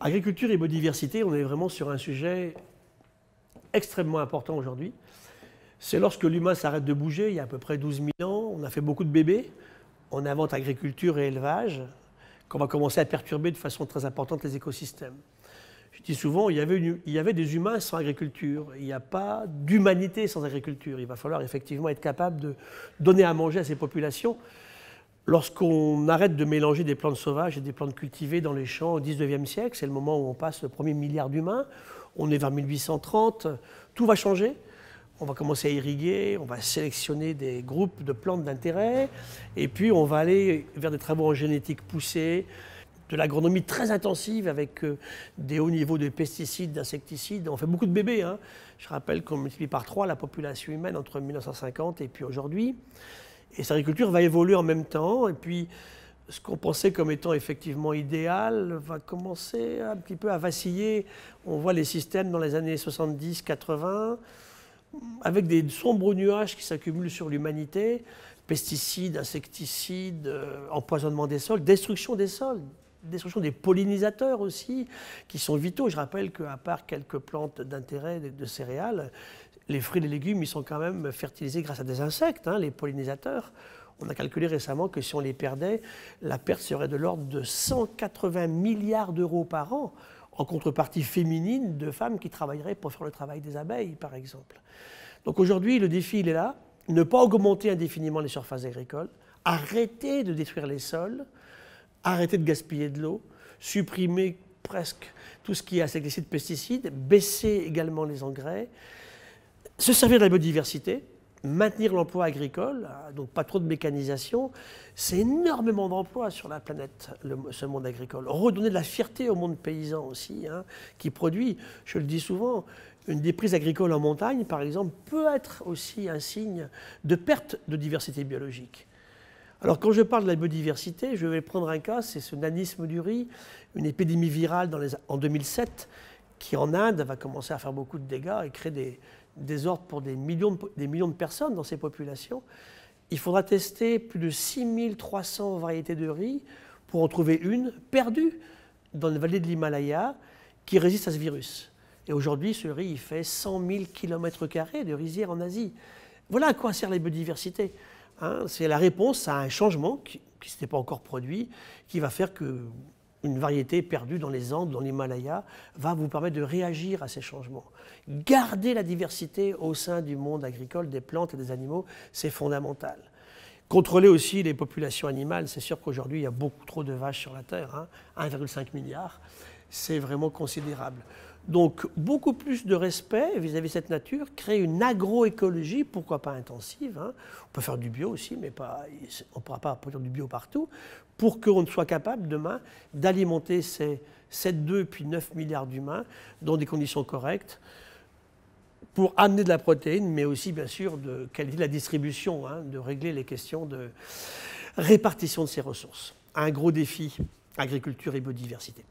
Agriculture et biodiversité, on est vraiment sur un sujet extrêmement important aujourd'hui. C'est lorsque l'humain s'arrête de bouger, il y a à peu près 12 000 ans, on a fait beaucoup de bébés, on invente agriculture et élevage, qu'on va commencer à perturber de façon très importante les écosystèmes. Je dis souvent, il y avait, il y avait des humains sans agriculture, il n'y a pas d'humanité sans agriculture. Il va falloir effectivement être capable de donner à manger à ces populations Lorsqu'on arrête de mélanger des plantes sauvages et des plantes cultivées dans les champs au 19e siècle, c'est le moment où on passe le premier milliard d'humains, on est vers 1830, tout va changer. On va commencer à irriguer, on va sélectionner des groupes de plantes d'intérêt, et puis on va aller vers des travaux en génétique poussée, de l'agronomie très intensive avec euh, des hauts niveaux de pesticides, d'insecticides. On fait beaucoup de bébés. Hein. Je rappelle qu'on multiplie par trois la population humaine entre 1950 et puis aujourd'hui. Et cette agriculture va évoluer en même temps. Et puis, ce qu'on pensait comme étant effectivement idéal va commencer un petit peu à vaciller. On voit les systèmes dans les années 70-80 avec des sombres nuages qui s'accumulent sur l'humanité, pesticides, insecticides, euh, empoisonnement des sols, destruction des sols, destruction des pollinisateurs aussi, qui sont vitaux. Je rappelle qu'à part quelques plantes d'intérêt de, céréales, les fruits et les légumes, ils sont quand même fertilisés grâce à des insectes, hein, les pollinisateurs. On a calculé récemment que si on les perdait, la perte serait de l'ordre de 180 milliards d'euros par an, en contrepartie féminine de femmes qui travailleraient pour faire le travail des abeilles, par exemple. Donc aujourd'hui, le défi, il est là. Ne pas augmenter indéfiniment les surfaces agricoles, arrêter de détruire les sols, arrêter de gaspiller de l'eau, supprimer presque tout ce qui est assez de pesticides, baisser également les engrais, se servir de la biodiversité, maintenir l'emploi agricole, hein, donc pas trop de mécanisation. C'est énormément d'emplois sur la planète, ce monde agricole. Redonner de la fierté au monde paysan aussi, hein, qui produit, je le dis souvent, une déprise agricole en montagne, par exemple, peut être aussi un signe de perte de diversité biologique. Alors quand je parle de la biodiversité, je vais prendre un cas, c'est ce nanisme du riz, une épidémie virale en 2007 qui en Inde va commencer à faire beaucoup de dégâts et créer des désordres pour des millions de, personnes dans ces populations. Il faudra tester plus de 6300 variétés de riz pour en trouver une perdue dans la vallée de l'Himalaya qui résiste à ce virus. Et aujourd'hui, ce riz, il fait 100 000 km de rizière en Asie. Voilà à quoi sert la biodiversité. Hein, c'est la réponse à un changement qui ne s'était pas encore produit, qui va faire qu'une variété perdue dans les Andes, dans l'Himalaya, va vous permettre de réagir à ces changements. Garder la diversité au sein du monde agricole, des plantes et des animaux, c'est fondamental. Contrôler aussi les populations animales, c'est sûr qu'aujourd'hui, il y a beaucoup trop de vaches sur la Terre, 1,5 hein. milliard, c'est vraiment considérable. Donc beaucoup plus de respect vis-à-vis de cette nature, créer une agroécologie, pourquoi pas intensive, hein. on peut faire du bio aussi, mais pas, on ne pourra pas produire du bio partout, pour qu'on soit capable demain d'alimenter ces 2 puis 9 milliards d'humains dans des conditions correctes pour amener de la protéine, mais aussi bien sûr de qualité la distribution, hein, de régler les questions de répartition de ces ressources. Un gros défi, agriculture et biodiversité.